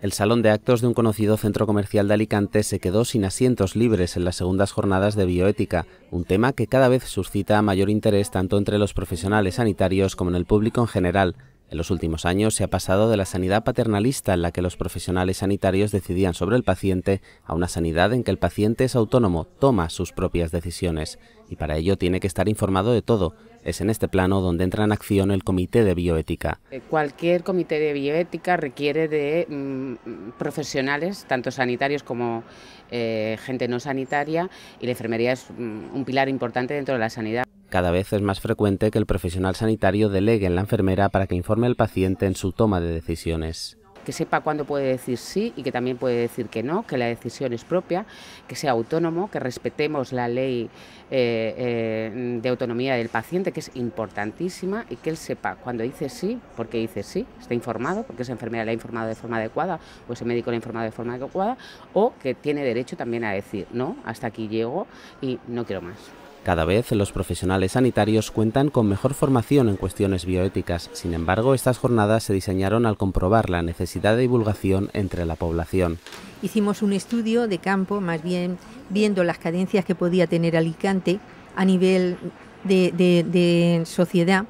El salón de actos de un conocido centro comercial de Alicante se quedó sin asientos libres en las segundas jornadas de bioética, un tema que cada vez suscita mayor interés tanto entre los profesionales sanitarios como en el público en general. En los últimos años se ha pasado de la sanidad paternalista en la que los profesionales sanitarios decidían sobre el paciente a una sanidad en que el paciente es autónomo, toma sus propias decisiones y para ello tiene que estar informado de todo, es en este plano donde entra en acción el Comité de Bioética. Eh, cualquier comité de bioética requiere de mm, profesionales, tanto sanitarios como eh, gente no sanitaria, y la enfermería es mm, un pilar importante dentro de la sanidad. Cada vez es más frecuente que el profesional sanitario delegue en la enfermera para que informe al paciente en su toma de decisiones que sepa cuándo puede decir sí y que también puede decir que no, que la decisión es propia, que sea autónomo, que respetemos la ley eh, eh, de autonomía del paciente, que es importantísima, y que él sepa cuando dice sí, porque dice sí, está informado, porque esa enfermera le ha informado de forma adecuada o ese médico le ha informado de forma adecuada, o que tiene derecho también a decir no, hasta aquí llego y no quiero más. Cada vez los profesionales sanitarios cuentan con mejor formación en cuestiones bioéticas, sin embargo estas jornadas se diseñaron al comprobar la necesidad de divulgación entre la población. Hicimos un estudio de campo, más bien viendo las cadencias que podía tener Alicante a nivel de sociedad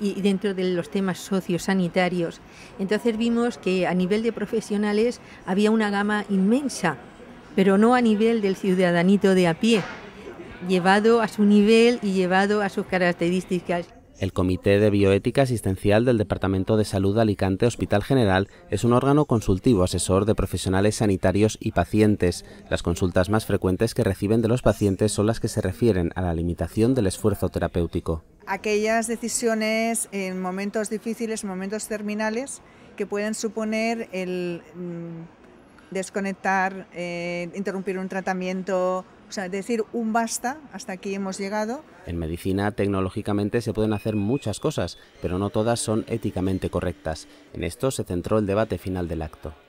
y dentro de los temas sociosanitarios. Entonces vimos que a nivel de profesionales había una gama inmensa, pero no a nivel del ciudadanito de a pie llevado a su nivel y llevado a sus características. El Comité de Bioética Asistencial del Departamento de Salud Alicante Hospital General es un órgano consultivo asesor de profesionales sanitarios y pacientes. Las consultas más frecuentes que reciben de los pacientes son las que se refieren a la limitación del esfuerzo terapéutico. Aquellas decisiones en momentos difíciles, momentos terminales, que pueden suponer el mm, desconectar, eh, interrumpir un tratamiento, o sea, decir un basta, hasta aquí hemos llegado. En medicina, tecnológicamente se pueden hacer muchas cosas, pero no todas son éticamente correctas. En esto se centró el debate final del acto.